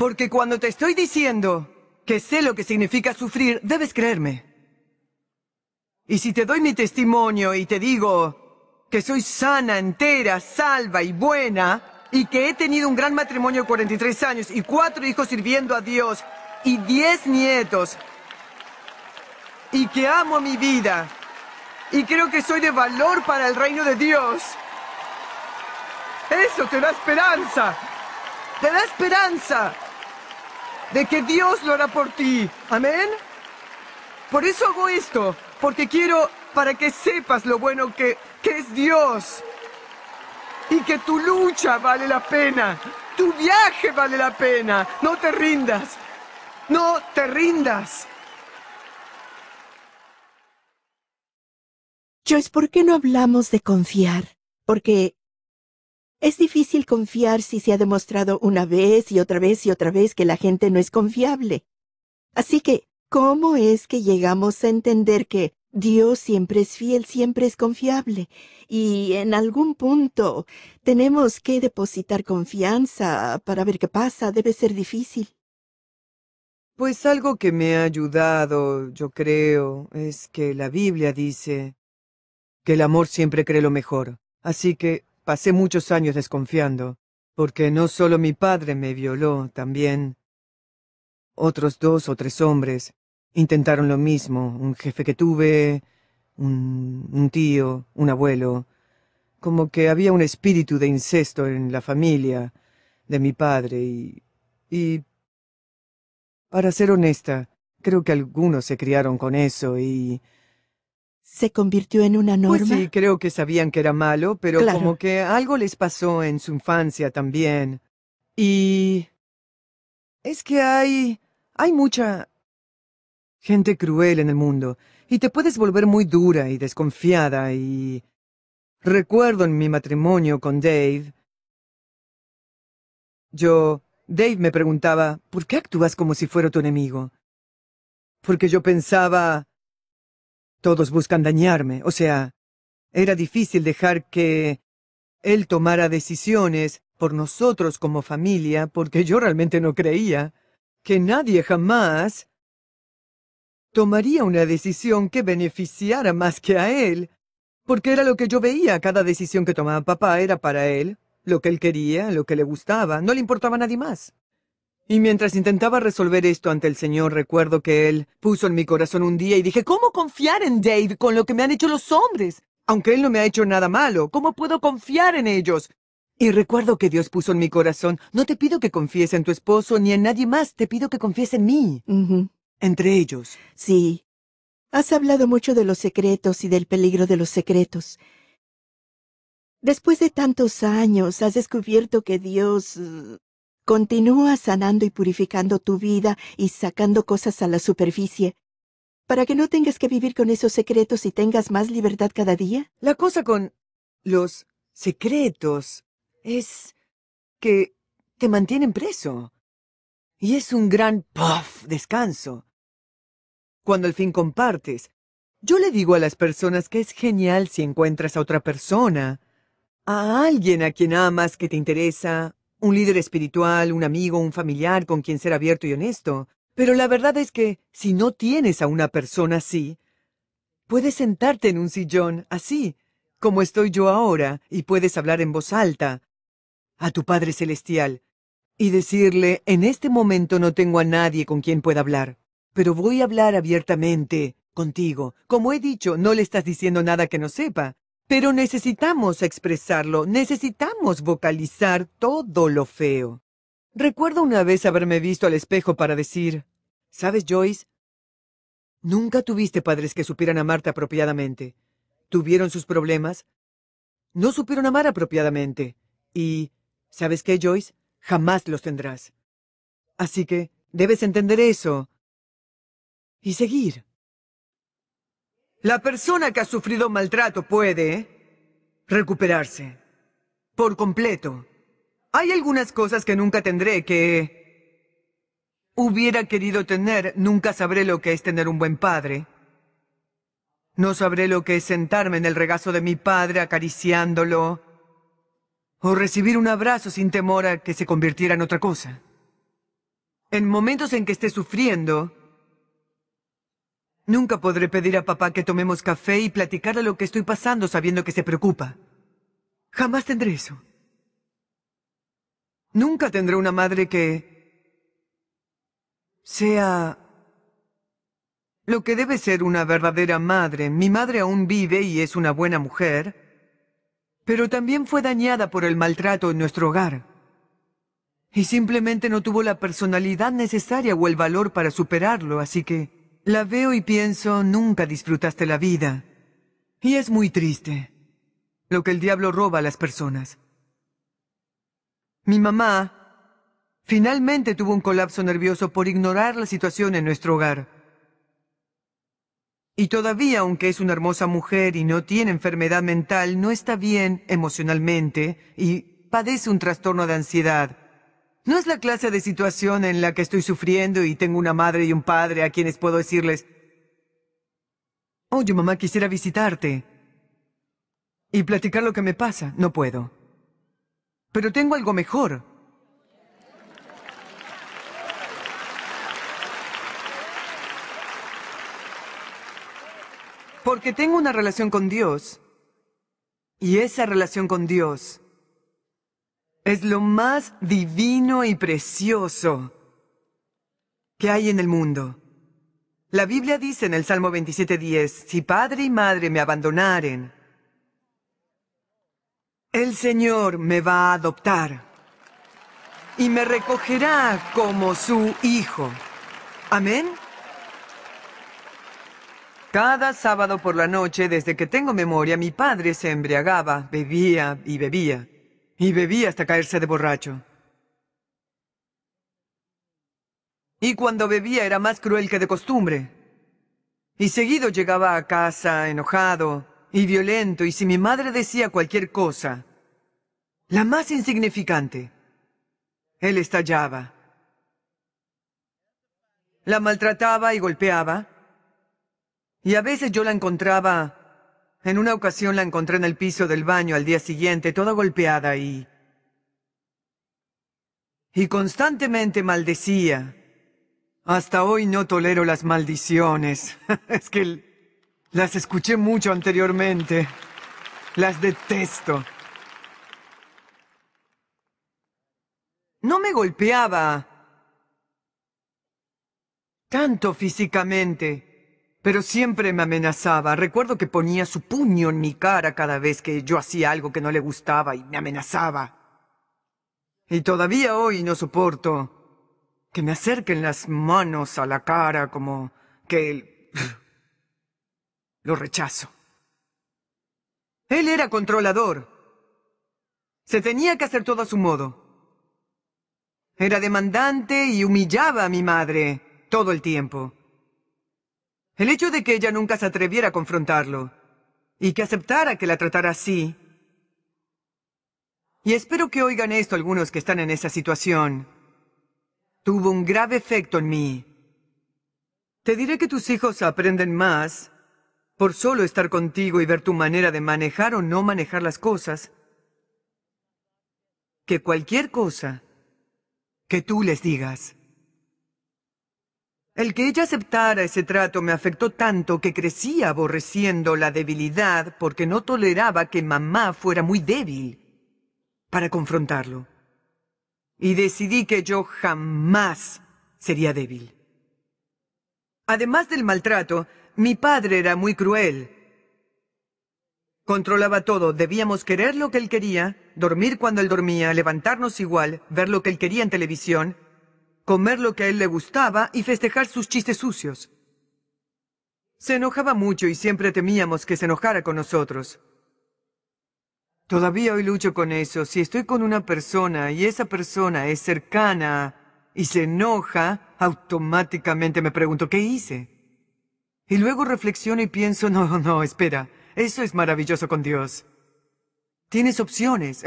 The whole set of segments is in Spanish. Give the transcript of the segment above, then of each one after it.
Porque cuando te estoy diciendo que sé lo que significa sufrir, debes creerme. Y si te doy mi testimonio y te digo que soy sana, entera, salva y buena, y que he tenido un gran matrimonio de 43 años y cuatro hijos sirviendo a Dios y diez nietos, y que amo mi vida, y creo que soy de valor para el reino de Dios, eso te da esperanza. Te da esperanza de que Dios lo hará por ti. Amén. Por eso hago esto, porque quiero para que sepas lo bueno que, que es Dios y que tu lucha vale la pena, tu viaje vale la pena. No te rindas, no te rindas. Joyce, ¿por qué no hablamos de confiar? Porque es difícil confiar si se ha demostrado una vez y otra vez y otra vez que la gente no es confiable. Así que, ¿cómo es que llegamos a entender que Dios siempre es fiel, siempre es confiable, y en algún punto tenemos que depositar confianza para ver qué pasa. Debe ser difícil. Pues algo que me ha ayudado, yo creo, es que la Biblia dice que el amor siempre cree lo mejor. Así que Pasé muchos años desconfiando, porque no solo mi padre me violó, también otros dos o tres hombres intentaron lo mismo, un jefe que tuve, un, un tío, un abuelo, como que había un espíritu de incesto en la familia de mi padre y... y... Para ser honesta, creo que algunos se criaron con eso y se convirtió en una pues norma. Pues sí, creo que sabían que era malo, pero como que algo les pasó en su infancia también. Y... Es que hay... hay mucha... gente cruel en el mundo, y te puedes volver muy dura y desconfiada y... Recuerdo en mi matrimonio con Dave... Yo... Dave me preguntaba, ¿por qué actúas como si fuera tu enemigo? Porque yo pensaba... Todos buscan dañarme, o sea, era difícil dejar que él tomara decisiones por nosotros como familia, porque yo realmente no creía que nadie jamás tomaría una decisión que beneficiara más que a él, porque era lo que yo veía, cada decisión que tomaba papá era para él, lo que él quería, lo que le gustaba, no le importaba a nadie más. Y mientras intentaba resolver esto ante el Señor, recuerdo que Él puso en mi corazón un día y dije, ¿cómo confiar en Dave con lo que me han hecho los hombres? Aunque Él no me ha hecho nada malo, ¿cómo puedo confiar en ellos? Y recuerdo que Dios puso en mi corazón, no te pido que confíes en tu esposo ni en nadie más, te pido que confíes en mí. Entre ellos. Sí. Has hablado mucho de los secretos y del peligro de los secretos. Después de tantos años, has descubierto que Dios Continúa sanando y purificando tu vida y sacando cosas a la superficie para que no tengas que vivir con esos secretos y tengas más libertad cada día. La cosa con los secretos es que te mantienen preso. Y es un gran puf descanso. Cuando al fin compartes, yo le digo a las personas que es genial si encuentras a otra persona, a alguien a quien amas que te interesa, un líder espiritual, un amigo, un familiar con quien ser abierto y honesto. Pero la verdad es que si no tienes a una persona así, puedes sentarte en un sillón así, como estoy yo ahora, y puedes hablar en voz alta a tu Padre Celestial y decirle, en este momento no tengo a nadie con quien pueda hablar, pero voy a hablar abiertamente contigo. Como he dicho, no le estás diciendo nada que no sepa, pero necesitamos expresarlo, necesitamos vocalizar todo lo feo. Recuerdo una vez haberme visto al espejo para decir, ¿sabes, Joyce? Nunca tuviste padres que supieran amarte apropiadamente. Tuvieron sus problemas. No supieron amar apropiadamente. Y, ¿sabes qué, Joyce? Jamás los tendrás. Así que, debes entender eso. Y seguir. La persona que ha sufrido maltrato puede recuperarse por completo. Hay algunas cosas que nunca tendré que hubiera querido tener. Nunca sabré lo que es tener un buen padre. No sabré lo que es sentarme en el regazo de mi padre acariciándolo o recibir un abrazo sin temor a que se convirtiera en otra cosa. En momentos en que esté sufriendo, Nunca podré pedir a papá que tomemos café y platicar lo que estoy pasando sabiendo que se preocupa. Jamás tendré eso. Nunca tendré una madre que... sea... lo que debe ser una verdadera madre. Mi madre aún vive y es una buena mujer, pero también fue dañada por el maltrato en nuestro hogar. Y simplemente no tuvo la personalidad necesaria o el valor para superarlo, así que... La veo y pienso, nunca disfrutaste la vida. Y es muy triste. Lo que el diablo roba a las personas. Mi mamá finalmente tuvo un colapso nervioso por ignorar la situación en nuestro hogar. Y todavía, aunque es una hermosa mujer y no tiene enfermedad mental, no está bien emocionalmente y padece un trastorno de ansiedad no es la clase de situación en la que estoy sufriendo y tengo una madre y un padre a quienes puedo decirles, Oye, mamá, quisiera visitarte y platicar lo que me pasa. No puedo. Pero tengo algo mejor. Porque tengo una relación con Dios. Y esa relación con Dios es lo más divino y precioso que hay en el mundo. La Biblia dice en el Salmo 27.10, si padre y madre me abandonaren, el Señor me va a adoptar y me recogerá como su hijo. Amén. Cada sábado por la noche, desde que tengo memoria, mi padre se embriagaba, bebía y bebía. Y bebía hasta caerse de borracho. Y cuando bebía era más cruel que de costumbre. Y seguido llegaba a casa enojado y violento, y si mi madre decía cualquier cosa, la más insignificante, él estallaba. La maltrataba y golpeaba, y a veces yo la encontraba en una ocasión la encontré en el piso del baño al día siguiente, toda golpeada y... Y constantemente maldecía. Hasta hoy no tolero las maldiciones. es que las escuché mucho anteriormente. Las detesto. No me golpeaba tanto físicamente. Pero siempre me amenazaba. Recuerdo que ponía su puño en mi cara cada vez que yo hacía algo que no le gustaba y me amenazaba. Y todavía hoy no soporto que me acerquen las manos a la cara como que... él. Lo rechazo. Él era controlador. Se tenía que hacer todo a su modo. Era demandante y humillaba a mi madre todo el tiempo. El hecho de que ella nunca se atreviera a confrontarlo y que aceptara que la tratara así. Y espero que oigan esto algunos que están en esa situación. Tuvo un grave efecto en mí. Te diré que tus hijos aprenden más por solo estar contigo y ver tu manera de manejar o no manejar las cosas que cualquier cosa que tú les digas. El que ella aceptara ese trato me afectó tanto que crecí aborreciendo la debilidad porque no toleraba que mamá fuera muy débil para confrontarlo. Y decidí que yo jamás sería débil. Además del maltrato, mi padre era muy cruel. Controlaba todo, debíamos querer lo que él quería, dormir cuando él dormía, levantarnos igual, ver lo que él quería en televisión, comer lo que a él le gustaba y festejar sus chistes sucios. Se enojaba mucho y siempre temíamos que se enojara con nosotros. Todavía hoy lucho con eso. Si estoy con una persona y esa persona es cercana y se enoja, automáticamente me pregunto, ¿qué hice? Y luego reflexiono y pienso, no, no, espera, eso es maravilloso con Dios. Tienes opciones.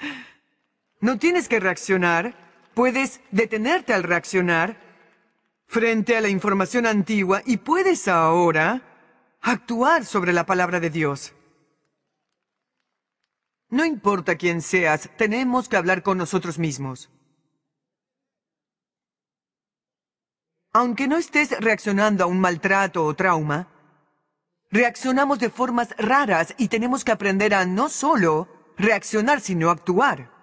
no tienes que reaccionar, Puedes detenerte al reaccionar frente a la información antigua y puedes ahora actuar sobre la palabra de Dios. No importa quién seas, tenemos que hablar con nosotros mismos. Aunque no estés reaccionando a un maltrato o trauma, reaccionamos de formas raras y tenemos que aprender a no solo reaccionar, sino actuar.